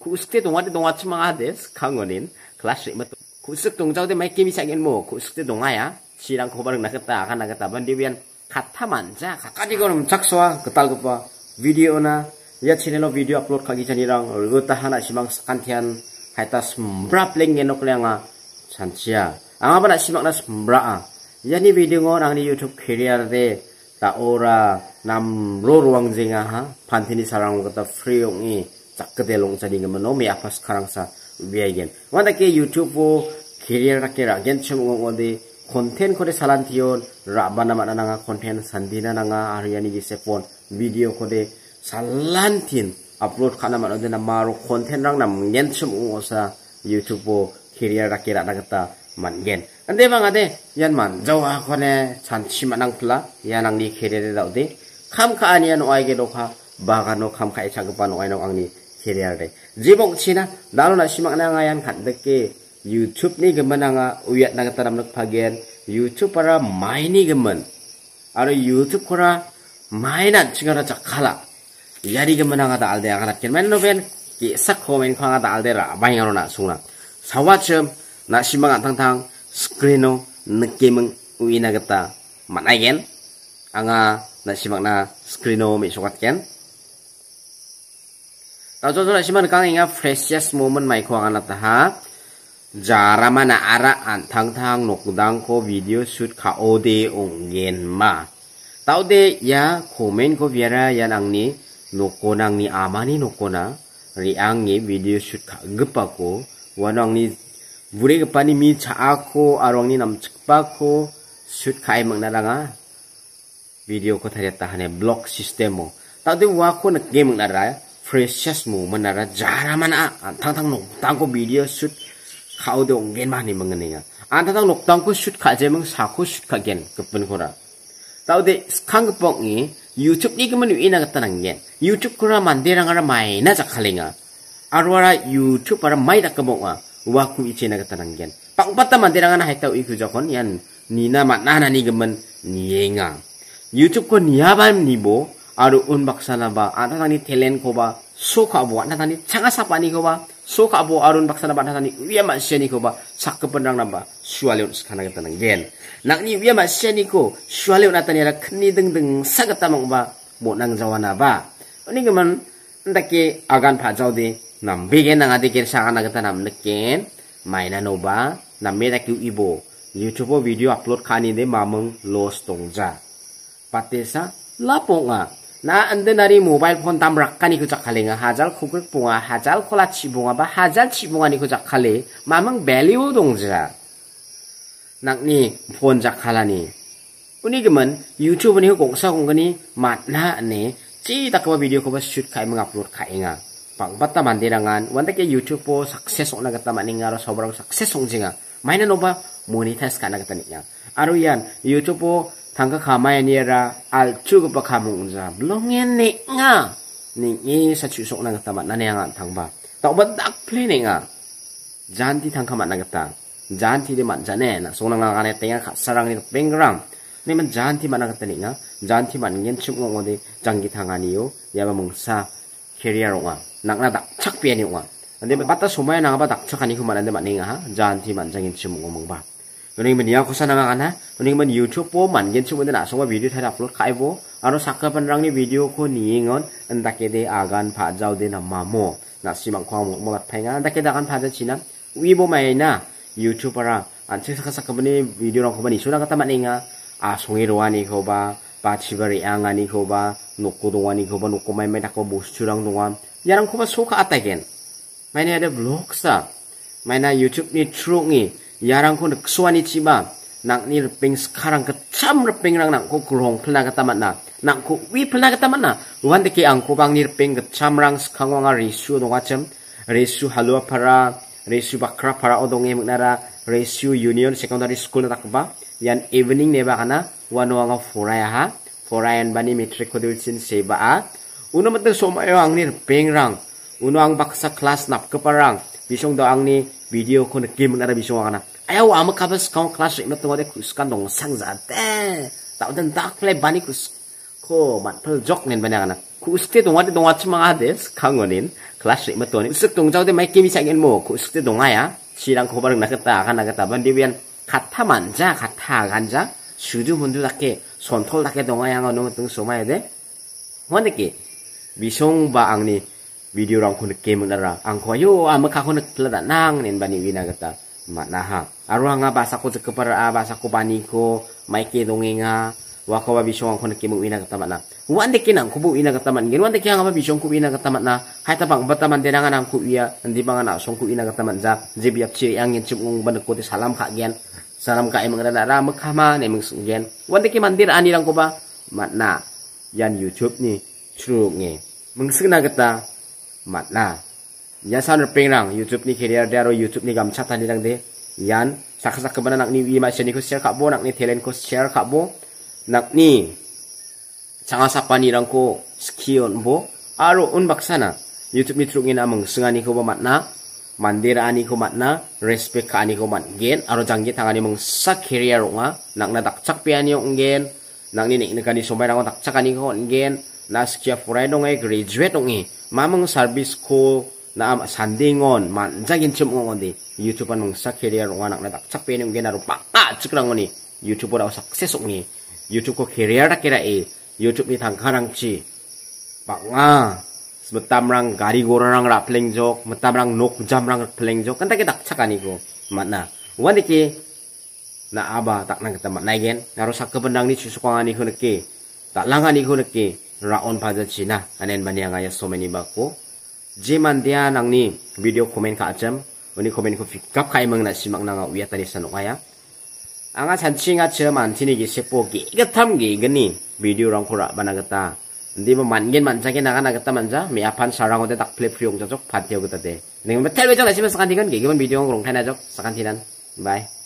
kusukte dongwa de dongwa chimanga des kangonin klas lima tu kusuk dongjau de mai kimi sangin mo kusukte dongwa ya chirang kobar na kata akan na kata ban dibian kata manja kata di gonom cak soa ketal kupa video na ya chinelo video upload kagi chani rang rugo tahana chimang kantian hai ta smbra pleng geno kleanga chancia anga bana chimang na smbra a ya ni video ngo di youtube kiriar de ta ora nam ro ruang jinga ha pantini sarang kata free k a k d e longsa ding ma no me apas karang sa b wegen wanda ke youtube o career ke ra gen c h u ngong ode k o n t e n k o d e salan tion rabana mana nanga k o n t e n sandina nanga ariani gi sepon video k o d e salan tin upload kana mana de na maro k o n t e n rang nam n gen c h u ngong sa youtube o career a k a n n bang yan man ade a ke o n ra n c i m a n n a g p u l a y a n ang ni rida kiri wode 만겐 ka 방아데 a n 저 a 권에 잔치만한 플라 야낭니 a 레레 다우데 캄카 아 a 안 c 이게 g 화 바가노 캄카에 자급한 a n g 왕니 s e r i a re jibok china n a l o na simak h na ngayan kan deke youtube ni gemen anga uyat na g e t a r a m n u k p a g e n youtube para maini gemen aro youtube kora m a i n a chingara j a k a l a yari gemen anga t a alde anga na ken men noven ki sak komen khanga t a alde ra bangaro na sungna sawachem na simak h a t a n g tang screeno 느낌은 우이 e 겠다만나 n anga keta. a yen? na simak h na screeno mi sokat h ken Rasulullah shiman kang inga precious moment mai ko angat ha jara mana ara an tang thang dang ko video shoot ka ode ong ma tau de ya komen ko viara yan angni nang ni amani ko na riang ni video shoot ka gepa ko wanangni bure gepani mi cha arong ni nam chkpa ko shoot kai mang naranga video ko tahan tahane block sistemo mo de wa ko nak game naraya precious mu menara jara mana tang tang nok tang ko video shoot kau dong gen ma ni mengenai an ah, tang nok tang ko shoot meng jemeng ko shoot kagen gen kepen ra tau de skang kepok ni youtube ni kemen ina tanang gen youtube kura rang ara maina jakalinga arwara youtube ara ka mo wa chena ka tanang gen pak pata rang ana haitau iku jokon yan nina na ni ni nienga youtube ko niaban bo aru unbak sanaba anatani telen koba sokabo anatani ba koba bo arun baksanaba anatani wiyama siani koba na namba sualion skana kita nanggen nakni wiyama sheni ko sualion atani ra kni deng deng sagata ba mo nang jawana ba ini keman ndake agan pajau de nam begen nang adikir sakana kita nam neken maina noba nam medakyu ibo YouTube video upload kani de mameng los tongja patesa laponga na ande nari mobile phone tamrakka ni kujak khale nga hajal khukuk punga hajal khola chibunga ba hajal chibunga ni kujak khale mamang value nak nakni phone jak ni uni gemen youtube ni gongsa mat matna ne chi takwa video ko ba shoot khai mang upload khai nga pangbatta mandirangan wanda ke youtube po success gata mani nga ro sobrang success ong jinga maina ba monetize kana gata ni aro yan youtube po thằng cái khám ai à, à. nè ra al chu cái bậc khám ông già, lo nghe nè nga nè nghe sa chịu sốt năng cái mặt nè nga thằng ba tao bắt đắc play nè nga giàn thì thằng khám mặt nè cái ta dán thì để mặt giàn nè na sốt năng cái này tiếng khát sarang nè beng ram nè mình giàn thì mặt nè cái nè nga dán thì mặt nghe chụp ngon đi chẳng cái thằng anh yêu ya mà mong sa career ngon à. nặng là đặc chắc bền ngon Ande bata sumaya nang ba dak chakani kumanan de maninga ha jan ti man jangin sumong mong ba Mending men yang kosan nama kana, mending men YouTube po man gen cuma tidak semua video tidak upload kai bo. Aro anu sakka penerang video ko ni ngon entak kede agan pajau de nama mo. Nak simak kuang mo molat pengan entak kede agan pajau cina. Wibo maina YouTube para antik sakka sakka bani video rong kobani suna kata maninga. Asungi ah, roani koba, bachibari angani koba, nukku dongani koba nukku kan? main mai takwa busturang dongan. Yarang koba suka atagen. mainnya ada vlog sa. Maina YouTube nih truk nih yarang kun suani ciba nak ni reping sekarang kecam reping rang nak kurong gulong pelna tamat na nak ku wi pelna tamat na luan deki ang ko bang ni reping kecam rang sekang wang resu dong resu halua para resu bakra para odong e nara resu union secondary school na takba yan evening neba kana wano ang foraya ha forayan bani metrik ko sin seba a uno matang somayo ang ni reping rang uno ang baksa kelas nap parang bisong do ang ni video ko nakim na bisong kana ayaw amo kapas kong class rin matungo de kus kan dong sang za te tao den dak play bani kus ko mat pel jok nen bani kana kus te dong wate dong wat mga des kangonin class rin matungo ni usuk dong jau de mai kimi sa gen mo kus te dong aya silang ko barang nakata kana kata bandi bian kata manja kata ganja sudu mundu dake 손톨닦게동아양어너무등소마야 돼. 원데기미송바앙니비디오랑코는게임을알 아. 안거 요. 아마가고는들라다낭낸바니위나겠 다. manaha aruanga basaku cekeper a ah, basaku paniko maike dongenga ba bisong ko nakimu ina katamana wan dekin ang kubu ina kataman gen wan nga ba bisong ku ina ka tamana hai tapang bataman denangan nang ku iya ndi bang na songku ina kataman za jibiap ci yang ngin cimung ban ko salam ka gen salam ka emang rada ra mekama ne meng gen wan dekin mandir ani lang ko ba matna yan youtube ni true nge meng sing na kata matna yan san pengrang youtube ni career daro youtube ni gamcha tani dang de yan saksa mana nak ni wima seni ko share kabo nak ni talent ko share kabo nak ni sapa sapani rang ko skion bo aro un baksana youtube ni truk ina meng sengani ko matna mandira ani ko matna respect ka ani ko mat gen aro jangge tangani mang sak ro nga nak na dakchak pe ani gen nak ni nek nekani somai rang dakchak ani ko Nas na skia dong dongai graduate dongai mamang service ko na sandingon manjangin chum di YouTube anong sa career wanak na dakchak pe nung genar pakka chikrangoni youtuber aw success ni youtube ko career da e youtube ni thangkarang chi paknga rang gari gorang rapling jok rang nok jamrang rapling jok kan tak dakchak ani go matna waniki na aba tak nang kita matna naigen naro sakka pendang ni susukangani ko neke tak langani ko neke raon paja china anen banyang aya so many bako Jiman dia nang ni video komen ka acham uni komen ko kap kai mang na simak nang uya tani sanok aya. Anga chanching acham antini gi sepo gi gatam gi gani video rang kura banagata. Hindi mo mangen manja ki naga nagata manja mi apan sarang ode tak flip yung jajok patyo gata de. Ning metel bejang na simak sakantikan gi giban video ngong rong kana jok sakantinan. Bye.